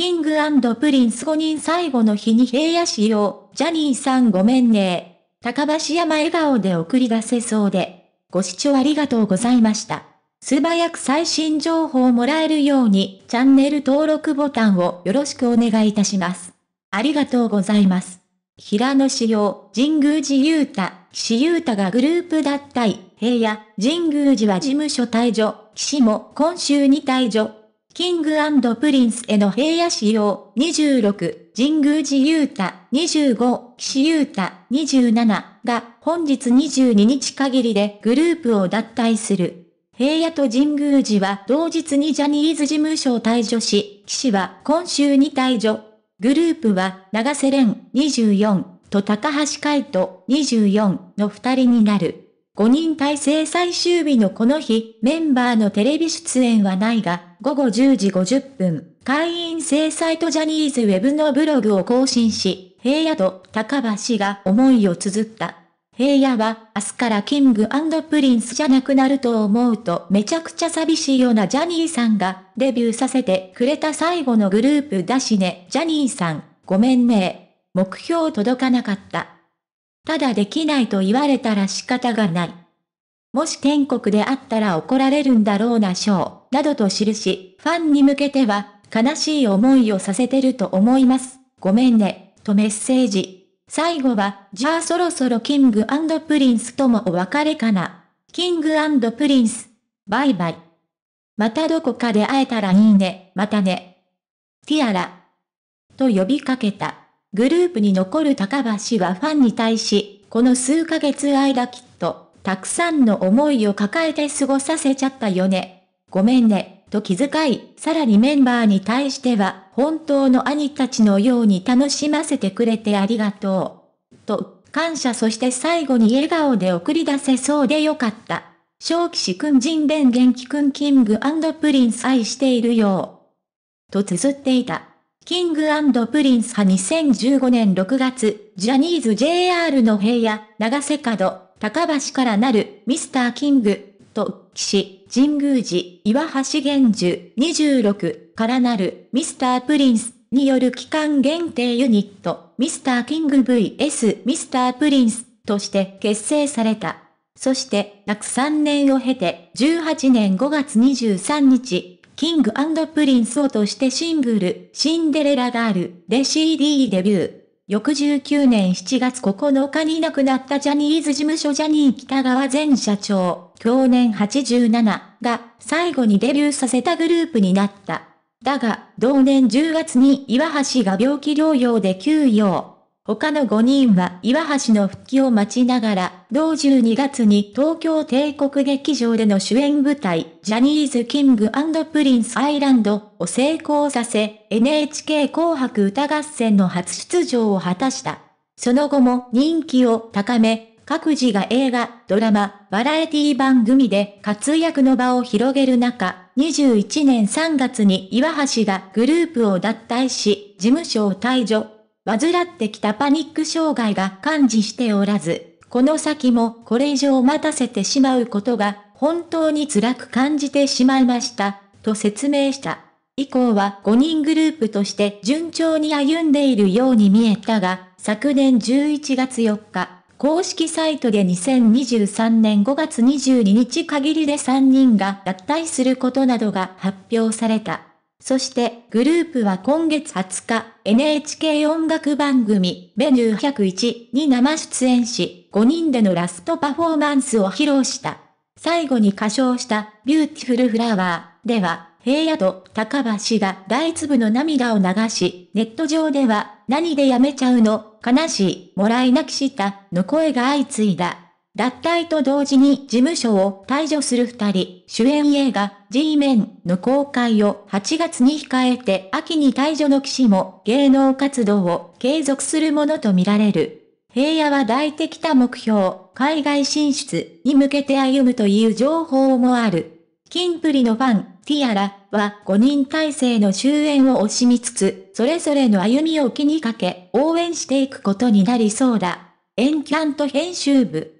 キングプリンス5人最後の日に平野市を、ジャニーさんごめんね。高橋山笑顔で送り出せそうで。ご視聴ありがとうございました。素早く最新情報をもらえるように、チャンネル登録ボタンをよろしくお願いいたします。ありがとうございます。平野仕様神宮寺雄太、岸優太がグループ脱退、平野、神宮寺は事務所退場、岸も今週に退場。キングプリンスへの平野仕様、26、神宮寺雄太、25、岸優太、27が本日22日限りでグループを脱退する。平野と神宮寺は同日にジャニーズ事務所を退所し、岸は今週に退所。グループは長瀬廉24と高橋海人24の2人になる。5人体制最終日のこの日、メンバーのテレビ出演はないが、午後10時50分、会員制サイトジャニーズウェブのブログを更新し、平野と高橋が思いを綴った。平野は、明日からキングプリンスじゃなくなると思うとめちゃくちゃ寂しいようなジャニーさんが、デビューさせてくれた最後のグループだしね、ジャニーさん、ごめんね。目標届かなかった。ただできないと言われたら仕方がない。もし天国であったら怒られるんだろうなショー、などと記し、ファンに向けては、悲しい思いをさせてると思います。ごめんね、とメッセージ。最後は、じゃあそろそろキングプリンスともお別れかな。キングプリンス。バイバイ。またどこかで会えたらいいね、またね。ティアラ。と呼びかけた。グループに残る高橋はファンに対し、この数ヶ月間きっと、たくさんの思いを抱えて過ごさせちゃったよね。ごめんね、と気遣い、さらにメンバーに対しては、本当の兄たちのように楽しませてくれてありがとう。と、感謝そして最後に笑顔で送り出せそうでよかった。正騎士君人弁元気君キングプリンス愛しているよ。と綴っていた。キングプリンス派2015年6月、ジャニーズ JR の平野、長瀬角、高橋からなる、ミスターキング、と、士、神宮寺、岩橋玄樹、26、からなる、ミスタープリンス、による期間限定ユニット、ミスターキング VS ミスタープリンス、として結成された。そして、約3年を経て、18年5月23日、キングプリンスをとしてシングル、シンデレラガールで CD デビュー。翌19年7月9日に亡くなったジャニーズ事務所ジャニー北川前社長、去年87が最後にデビューさせたグループになった。だが、同年10月に岩橋が病気療養で休養。他の5人は岩橋の復帰を待ちながら、同12月に東京帝国劇場での主演舞台、ジャニーズキングプリンスアイランドを成功させ、NHK 紅白歌合戦の初出場を果たした。その後も人気を高め、各自が映画、ドラマ、バラエティ番組で活躍の場を広げる中、21年3月に岩橋がグループを脱退し、事務所を退場。患ってきたパニック障害が感じしておらず、この先もこれ以上待たせてしまうことが本当に辛く感じてしまいました、と説明した。以降は5人グループとして順調に歩んでいるように見えたが、昨年11月4日、公式サイトで2023年5月22日限りで3人が脱退することなどが発表された。そしてグループは今月20日 NHK 音楽番組メニュー101に生出演し5人でのラストパフォーマンスを披露した。最後に歌唱したビューティフルフラワーでは平野と高橋が大粒の涙を流し、ネット上では何でやめちゃうの悲しい、もらい泣きしたの声が相次いだ。脱退と同時に事務所を退場する二人、主演映画、G メンの公開を8月に控えて秋に退場の騎士も芸能活動を継続するものとみられる。平野は抱いてきた目標、海外進出に向けて歩むという情報もある。キンプリのファン、ティアラは5人体制の終焉を惜しみつつ、それぞれの歩みを気にかけ、応援していくことになりそうだ。エンキャント編集部。